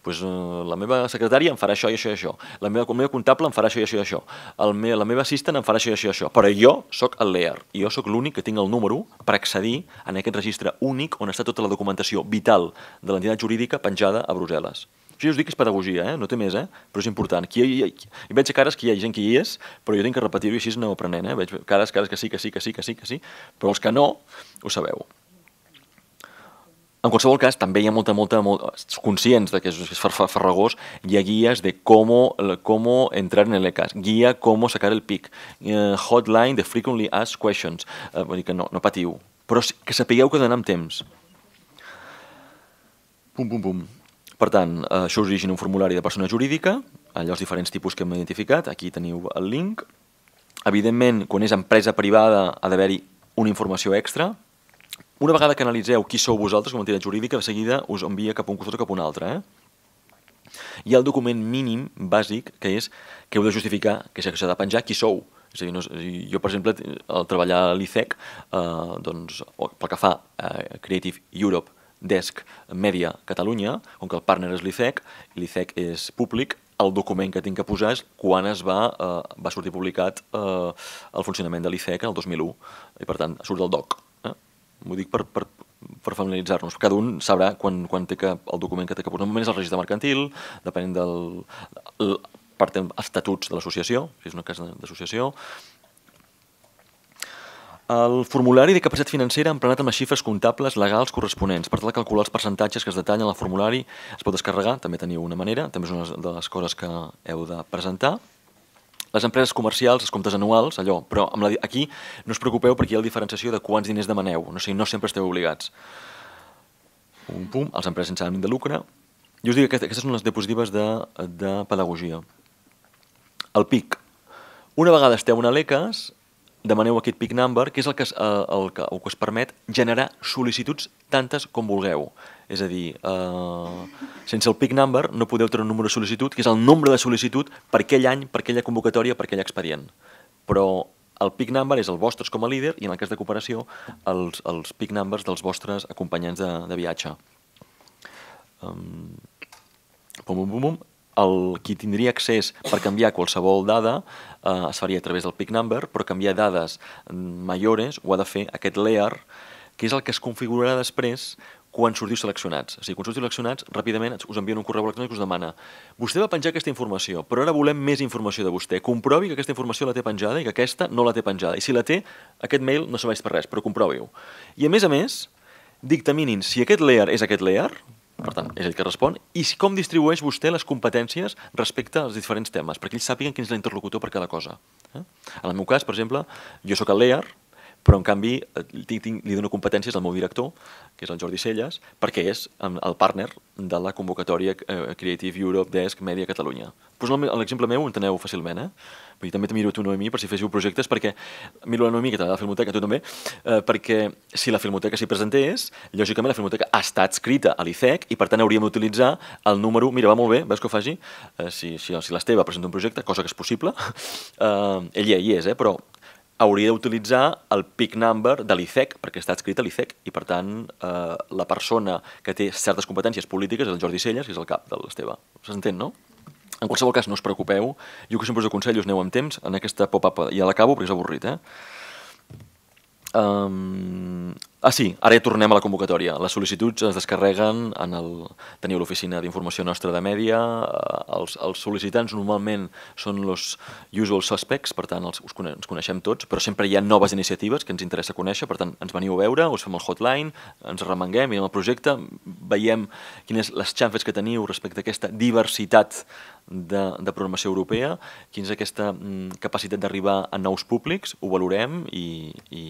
pues, eh, la meva secretària em farà això i això i això, la meva, comptable em farà això i això i això, el me, la meva assistent em farà això i això i això, però jo sóc el LEAR i jo sóc l'únic que tinc el número per accedir en aquest registre únic on està tota la documentació vital de l'entitat jurídica penjada a Brussel·les. Això jo us dic que és pedagogia, eh? no té més, eh? però és important. Qui, hi, hi, hi veig cares que hi ha gent que hi és, però jo tinc que repetir-ho i així aneu aprenent. Eh? Veig cares, cares que sí, que sí, que sí, que sí, que sí, però els que no, ho sabeu. En qualsevol cas, també hi ha molta, molta, molt, conscients de que és, farragós, hi ha guies de com com entrar en el cas, guia com sacar el PIC, uh, hotline de frequently asked questions, uh, vull dir que no, no patiu, però que sapigueu que donem temps. Pum, pum, pum. Per tant, eh, això us origina un formulari de persona jurídica, allà els diferents tipus que hem identificat, aquí teniu el link. Evidentment, quan és empresa privada ha d'haver-hi una informació extra. Una vegada que analitzeu qui sou vosaltres com a entitat jurídica, de seguida us envia cap a un costat o cap a un altre. Eh? Hi ha el document mínim bàsic, que és que heu de justificar, que s'ha de penjar qui sou. És a dir, no, jo, per exemple, al treballar a l'ICEC, eh, doncs, pel que fa a Creative Europe, DESC Media Catalunya, com que el partner és l'IFEC, l'IFEC és públic, el document que tinc que posar és quan es va, eh, va sortir publicat eh, el funcionament de l'ICEC el 2001, i per tant surt del DOC. Eh? M'ho dic per, per, per familiaritzar-nos. Cada un sabrà quan, quan té que, el document que té que posar. Normalment és el registre mercantil, depenent del... El, per tant, estatuts de l'associació, si és una casa d'associació, el formulari de capacitat financera emplenat amb les xifres comptables legals corresponents per tal de calcular els percentatges que es detallen al formulari es pot descarregar, també teniu una manera, també és una de les coses que heu de presentar. Les empreses comercials, els comptes anuals, allò, però amb la, aquí no us preocupeu perquè hi ha la diferenciació de quants diners demaneu, no, o sigui, no sempre esteu obligats. Pum, pum, els empreses sense ànim de lucre. Jo us dic que aquestes són les diapositives de, de pedagogia. El PIC. Una vegada esteu en Aleques, demaneu aquest pick number, que és el que, eh, el que, el que us permet generar sol·licituds tantes com vulgueu. És a dir, eh, sense el pick number no podeu treure un número de sol·licitud, que és el nombre de sol·licitud per aquell any, per aquella convocatòria, per aquell expedient. Però el pick number és el vostre com a líder i en el cas de cooperació els, els pick numbers dels vostres acompanyants de, de viatge. Um, pum, pum, pum el, qui tindria accés per canviar qualsevol dada eh, es faria a través del pick number, però canviar dades majores ho ha de fer aquest layer, que és el que es configurarà després quan sortiu seleccionats. O sigui, quan sortiu seleccionats, ràpidament us envien un correu electrònic que us demana vostè va penjar aquesta informació, però ara volem més informació de vostè. Comprovi que aquesta informació la té penjada i que aquesta no la té penjada. I si la té, aquest mail no serveix per res, però comprovi-ho. I a més a més, dictaminin si aquest layer és aquest layer, per tant, és el que respon. I com distribueix vostè les competències respecte als diferents temes, perquè ells sàpiguen quin és l'interlocutor per cada cosa. Eh? En el meu cas, per exemple, jo sóc el LEAR, però en canvi eh, li dono competències al meu director, que és el Jordi Celles, perquè és el partner de la convocatòria eh, Creative Europe Desk Media Catalunya. Pues l'exemple meu, ho enteneu fàcilment, eh? Vull dir, també miro tu, Noemí, per si féssiu projectes, perquè miro la Noemí, que t'agrada la Filmoteca, tu també, eh, perquè si la Filmoteca s'hi presentés, lògicament la Filmoteca està adscrita a l'ICEC i, per tant, hauríem d'utilitzar el número... Mira, va molt bé, veus que ho faci? Eh, si si, si l'Esteve presenta un projecte, cosa que és possible, eh, ell ja hi és, eh, però hauria d'utilitzar el PIC number de l'ICEC, perquè està escrit a l'ICEC, i per tant eh, la persona que té certes competències polítiques és el Jordi Celles, que és el cap de l'Esteve. S'entén, no? En qualsevol cas, no us preocupeu. Jo que sempre us aconsello, us aneu amb temps. En aquesta pop-up ja l'acabo perquè és avorrit, eh? Um, Ah, sí, ara ja tornem a la convocatòria. Les sol·licituds es descarreguen, en el... teniu l'oficina d'informació nostra de mèdia, eh, els, els sol·licitants normalment són els usual suspects, per tant els, us cone ens coneixem tots, però sempre hi ha noves iniciatives que ens interessa conèixer, per tant ens veniu a veure, us fem el hotline, ens remenguem, mirem el projecte, veiem quines les xanfes que teniu respecte a aquesta diversitat de, de programació europea, quina és aquesta mm, capacitat d'arribar a nous públics, ho valorem i... i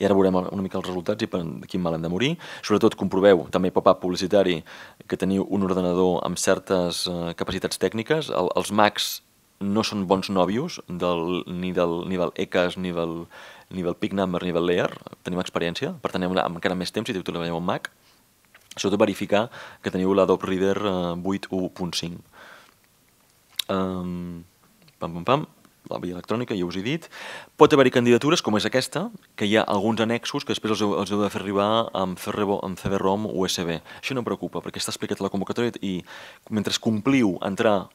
i ara veurem una mica els resultats i per quin mal hem de morir. Sobretot comproveu també pop-up publicitari que teniu un ordenador amb certes eh, capacitats tècniques. El, els Macs no són bons nòvios del, ni del nivell ECAS, ni del, nivell del Pic Number, ni del Layer. Tenim experiència, per tant, amb encara més temps si treballeu amb Mac. Sobretot verificar que teniu l'Adobe Reader eh, 8.1.5. Um, ehm, pam, pam, pam la via electrònica, ja us he dit. Pot haver-hi candidatures, com és aquesta, que hi ha alguns annexos que després els heu, els heu de fer arribar amb, amb CD-ROM USB. Això no em preocupa, perquè està explicat a la convocatòria i mentre compliu entrar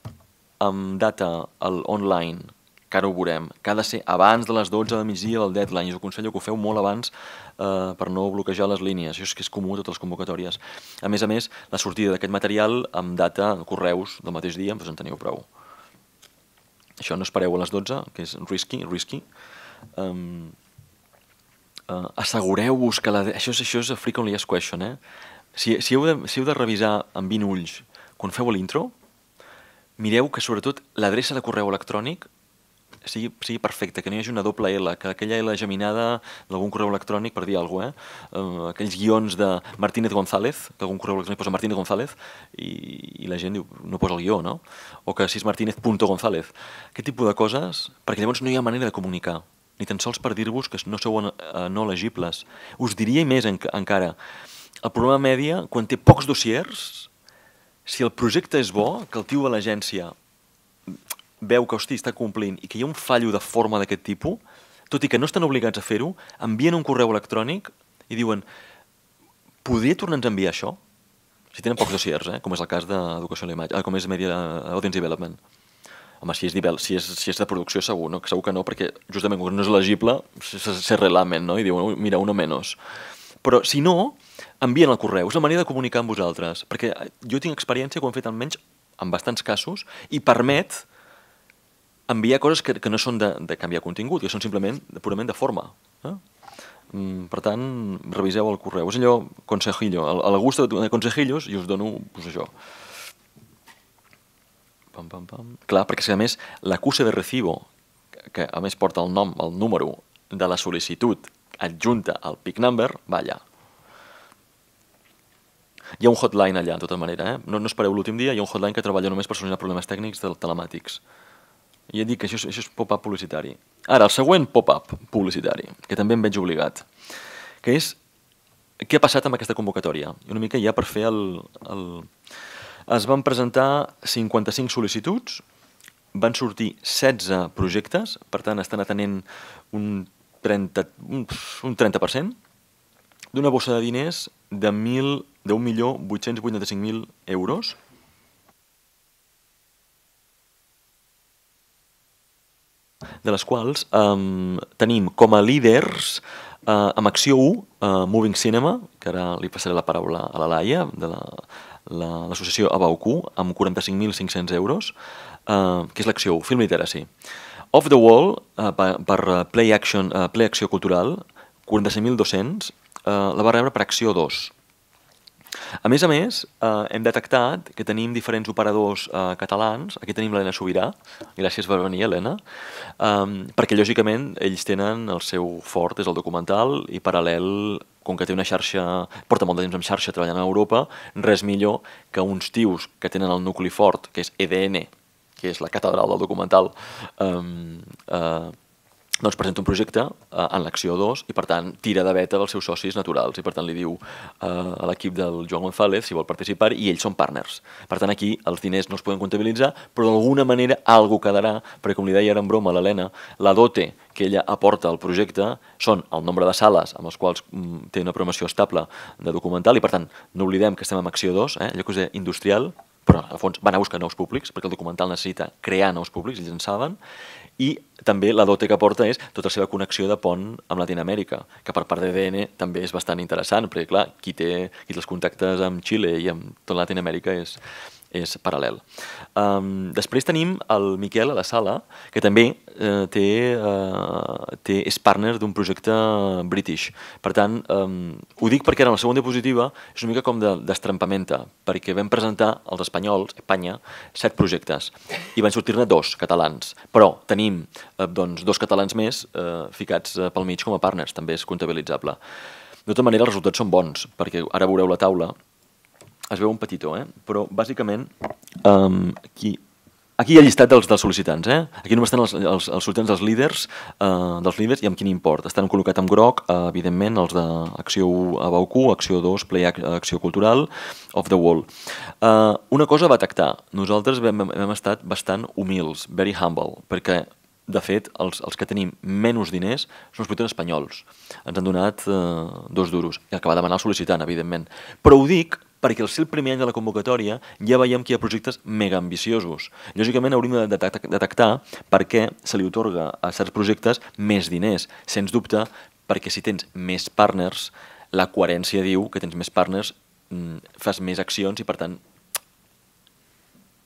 amb data al online, que ara ho veurem, que ha de ser abans de les 12 de migdia del deadline, us aconsello que ho feu molt abans eh, per no bloquejar les línies, això és que és comú a totes les convocatòries. A més a més, la sortida d'aquest material amb data, correus, del mateix dia, doncs en teniu prou. Això no espereu a les 12, que és risky, risky. Um, uh, Assegureu-vos que la... Això és, això és a Freak Only Question, eh? Si, si, heu de, si heu de revisar amb 20 ulls quan feu l'intro, mireu que sobretot l'adreça de correu electrònic sigui, sigui perfecte, que no hi hagi una doble L, que aquella L geminada d'algun correu electrònic, per dir alguna cosa, eh? Uh, aquells guions de Martínez González, que algun correu electrònic posa Martínez González i, i la gent diu, no posa el guió, no? O que si és Martínez punto González. Aquest tipus de coses, perquè llavors no hi ha manera de comunicar ni tan sols per dir-vos que no sou eh, no elegibles. Us diria més en, encara, el programa mèdia, quan té pocs dossiers, si el projecte és bo, que el tio de l'agència veu que, hosti, està complint i que hi ha un fallo de forma d'aquest tipus, tot i que no estan obligats a fer-ho, envien un correu electrònic i diuen podria tornar-nos a enviar això? Si tenen pocs dossiers, eh? com és el cas d'Educació a la Imatge, eh, com és Media eh, Audience Development. Home, si és, nivel, si és, si és de producció segur, no? segur que no, perquè justament quan no és elegible, se relamen, no? I diuen, mira, una menys. Però si no, envien el correu. És la manera de comunicar amb vosaltres. Perquè jo tinc experiència, que ho hem fet almenys en bastants casos, i permet enviar coses que, que no són de, de canviar contingut, que són simplement purament de forma. Eh? Mm, per tant, reviseu el correu. És allò consejillo, a la gusta de consejillos i us dono pues, això. Pam, pam, pam. Clar, perquè si que a més l'acusa de recibo, que a més porta el nom, el número de la sol·licitud adjunta al PIC number, va allà. Hi ha un hotline allà, de tota manera. Eh? No, no espereu l'últim dia, hi ha un hotline que treballa només per solucionar problemes tècnics del telemàtics i he dit que això, és, això és pop-up publicitari. Ara, el següent pop-up publicitari, que també em veig obligat, que és què ha passat amb aquesta convocatòria. Una mica ja per fer el... el... Es van presentar 55 sol·licituds, van sortir 16 projectes, per tant estan atenent un 30, un, un 30% d'una bossa de diners de, 1.885.000 euros, de les quals um, tenim com a líders uh, amb Acció 1, uh, eh, Moving Cinema, que ara li passaré la paraula a la Laia, de l'associació la, la Abaucú, amb 45.500 euros, uh, que és l'Acció 1, Film Literacy. Off the Wall, uh, per, per Play, Action, uh, Play Acció Cultural, 45.200, uh, la va rebre per Acció 2, a més a més, eh, hem detectat que tenim diferents operadors eh, catalans. Aquí tenim l'Helena Sobirà, gràcies per venir, Helena, Um, perquè lògicament ells tenen el seu fort, és el documental, i paral·lel com que té una xarxa, porta molt de temps en xarxa treballant a Europa, res millor que uns tius que tenen el nucli fort, que és EDN, que és la catedral del documental, um, eh, doncs presenta un projecte eh, en l'acció 2 i per tant tira de beta dels seus socis naturals i per tant li diu eh, a l'equip del Joan González si vol participar i ells són partners. Per tant aquí els diners no es poden comptabilitzar però d'alguna manera algo quedarà perquè com li deia ara en broma l'Helena, la dote que ella aporta al projecte són el nombre de sales amb les quals mm, té una promoció estable de documental i per tant no oblidem que estem en acció 2, eh, allò que us deia industrial, però al fons van a buscar nous públics perquè el documental necessita crear nous públics, ells en saben, i també la dote que porta és tota la seva connexió de pont amb Latinoamèrica, que per part d'EDN també és bastant interessant, perquè clar, qui té, qui té els contactes amb Xile i amb tot Latinoamèrica és, és paral·lel. Um, després tenim el Miquel a la sala, que també uh, té, uh, té, és partner d'un projecte british. Per tant, um, ho dic perquè en la segona diapositiva és una mica com d'estrampamenta, de, perquè vam presentar als espanyols, Espanya, set projectes, i van sortir-ne dos catalans. Però tenim uh, doncs, dos catalans més eh, ficats uh, pel mig com a partners, també és comptabilitzable. De tota manera, els resultats són bons, perquè ara veureu la taula, es veu un petitó, eh? però bàsicament um, aquí, Aquí hi ha llistat dels, dels sol·licitants, eh? Aquí només estan els, els, els sol·licitants dels líders, eh, dels líders i amb quin import. Estan col·locats amb groc, uh, evidentment, els d'Acció 1 a Baucú, Acció 2, Play Acció Cultural, Of the Wall. Eh, una cosa va tactar. Nosaltres hem, hem estat bastant humils, very humble, perquè de fet, els, els que tenim menys diners són els productors espanyols. Ens han donat eh, dos duros, el que va demanar el sol·licitant, evidentment. Però ho dic perquè al ser el primer any de la convocatòria ja veiem que hi ha projectes mega ambiciosos. Lògicament hauríem de detectar per què se li otorga a certs projectes més diners, sens dubte, perquè si tens més partners, la coherència diu que tens més partners, mm, fas més accions i, per tant,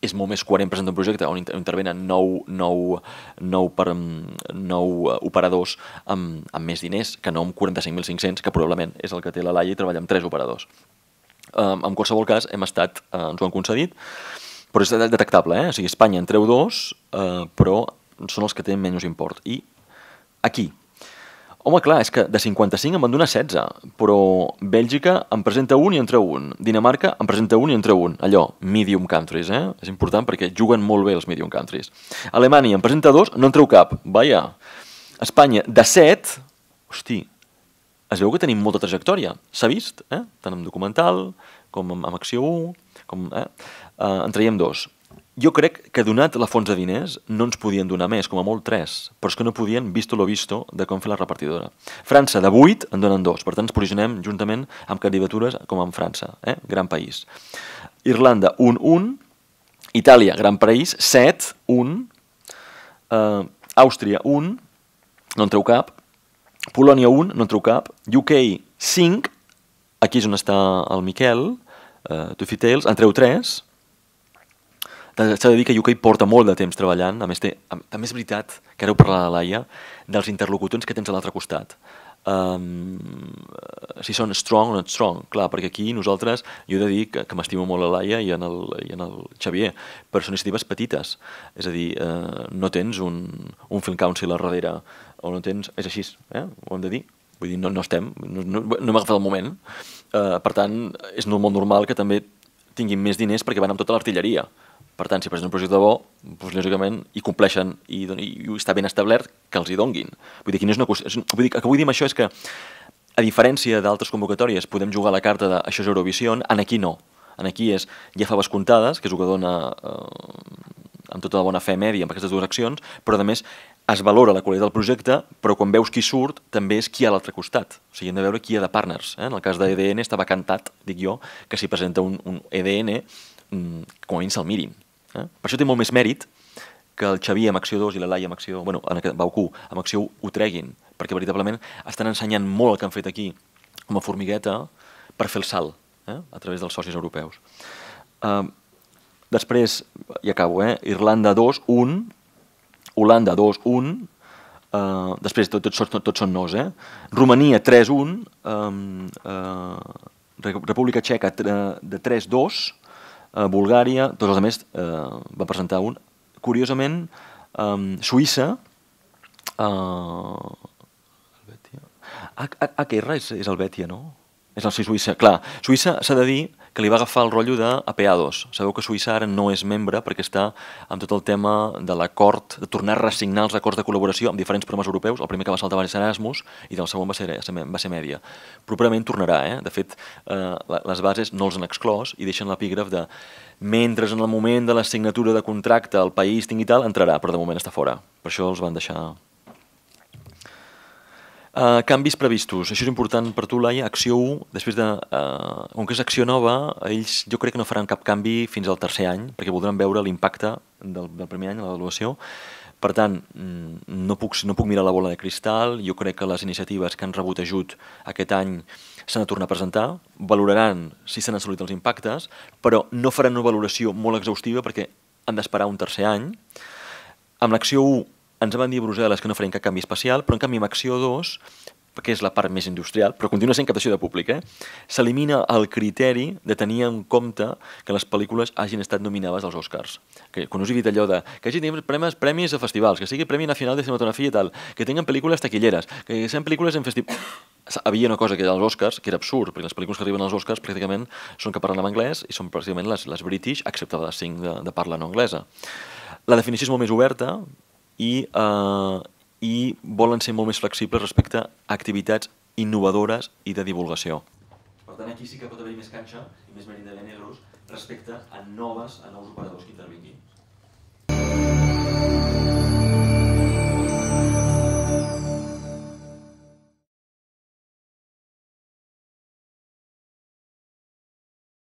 és molt més coherent presentar un projecte on intervenen nou, nou, nou, per, mm, nou eh, operadors amb, amb més diners que no amb 45.500, que probablement és el que té la Laia i treballa amb tres operadors en qualsevol cas, hem estat, eh, ens ho han concedit, però és detectable, eh? O sigui, Espanya en treu dos, eh, però són els que tenen menys import. I aquí, Home, clar, és que de 55 en van donar 16, però Bèlgica en presenta un i en treu un. Dinamarca en presenta un i en treu un. Allò, medium countries, eh? És important perquè juguen molt bé els medium countries. Alemanya en presenta dos, no en treu cap. Vaja. Espanya, de 7... Hosti, es veu que tenim molta trajectòria. S'ha vist, eh? tant en documental com en, Acció 1, com, eh? Uh, en traiem dos. Jo crec que donat la fons de diners no ens podien donar més, com a molt tres, però és que no podien, visto lo visto, de com fer la repartidora. França, de vuit, en donen dos, per tant ens posicionem juntament amb candidatures com en França, eh? gran país. Irlanda, un, un. Itàlia, gran país, set, un. Uh, Àustria, un. No en treu cap. Polònia 1, no en treu cap. UK 5, aquí és on està el Miquel, eh, Tuffy Tales, en treu 3. S'ha de dir que UK porta molt de temps treballant, a més té, a, també és veritat, que ara ho parlarà la Laia, dels interlocutors que tens a l'altre costat. Um, si són strong o not strong, clar, perquè aquí nosaltres, jo he de dir que, que m'estimo molt a Laia i en el, i en el Xavier, però són iniciatives petites, és a dir, eh, no tens un, un film council a darrere, o no tens... És així, eh? ho hem de dir. Vull dir, no, no estem, no, no, no hem agafat el moment. Uh, per tant, és molt normal que també tinguin més diners perquè van amb tota l'artilleria. Per tant, si presenten un projecte de bo, doncs, lògicament hi compleixen i, i, i està ben establert que els hi donguin. Vull dir, no és una qüestió... Vull dir, el que vull dir amb això és que, a diferència d'altres convocatòries, podem jugar la carta de això és Eurovisió, en aquí no. En aquí és ja fa comptades, que és el que dona eh, amb tota la bona fe mèdia amb aquestes dues accions, però a més es valora la qualitat del projecte, però quan veus qui surt, també és qui hi ha a l'altre costat. O sigui, hem de veure qui hi ha de partners. Eh? En el cas d'EDN estava cantat, dic jo, que si presenta un, un EDN, mm, com a mínim se'l mirin. Eh? Per això té molt més mèrit que el Xavi amb Acció 2 i la Laia amb Acció... Bueno, en aquest Baucú, amb Acció 1, ho treguin, perquè veritablement estan ensenyant molt el que han fet aquí com a formigueta per fer el salt eh? a través dels socis europeus. Eh, uh, després, i acabo, eh? Irlanda 2, 1, Holanda 2-1, eh, després tots tot, tot, tot són nos, eh? Romania 3-1, eh, eh, República Txeca de 3-2, eh, Bulgària, tots els altres eh, van presentar un. Curiosament, eh, Suïssa, eh, H HR és, és el Bètia, no? És el Suïssa, clar. Suïssa s'ha de dir que li va agafar el rotllo de 2 Sabeu que Suïssa ara no és membre perquè està amb tot el tema de l'acord, de tornar a resignar els acords de col·laboració amb diferents programes europeus. El primer que va saltar va ser Erasmus i el segon va ser, va ser Mèdia. Properament tornarà, eh? De fet, eh, les bases no els han exclòs i deixen l'epígraf de mentre en el moment de la signatura de contracte el país tingui tal, entrarà, però de moment està fora. Per això els van deixar Uh, canvis previstos, això és important per tu, Laia, acció 1, després de... Uh, com que és acció nova, ells jo crec que no faran cap canvi fins al tercer any, perquè voldran veure l'impacte del, del primer any, de l'avaluació. Per tant, mm, no puc, no puc mirar la bola de cristal, jo crec que les iniciatives que han rebut ajut aquest any s'han de tornar a presentar, valoraran si s'han assolit els impactes, però no faran una valoració molt exhaustiva perquè han d'esperar un tercer any. Amb l'acció 1 ens van dir a Brussel·les que no farien cap canvi especial, però en canvi amb Acció 2, que és la part més industrial, però continua sent captació de públic, eh? s'elimina el criteri de tenir en compte que les pel·lícules hagin estat nominades als Oscars. Que, quan us he dit allò de que hagin tingut premis, premis a festivals, que sigui Premi Nacional de Cinematografia i tal, que tinguin pel·lícules taquilleres, que siguin pel·lícules en festivals... Havia una cosa que era els Oscars, que era absurd, perquè les pel·lícules que arriben als Oscars pràcticament són que parlen en anglès i són pràcticament les, les british, excepte les cinc de, de parla no anglesa. La definició és molt més oberta, i, eh, i volen ser molt més flexibles respecte a activitats innovadores i de divulgació. Per tant, aquí sí que pot haver més canxa i més merint de negros respecte a noves a nous operadors que intervinguin.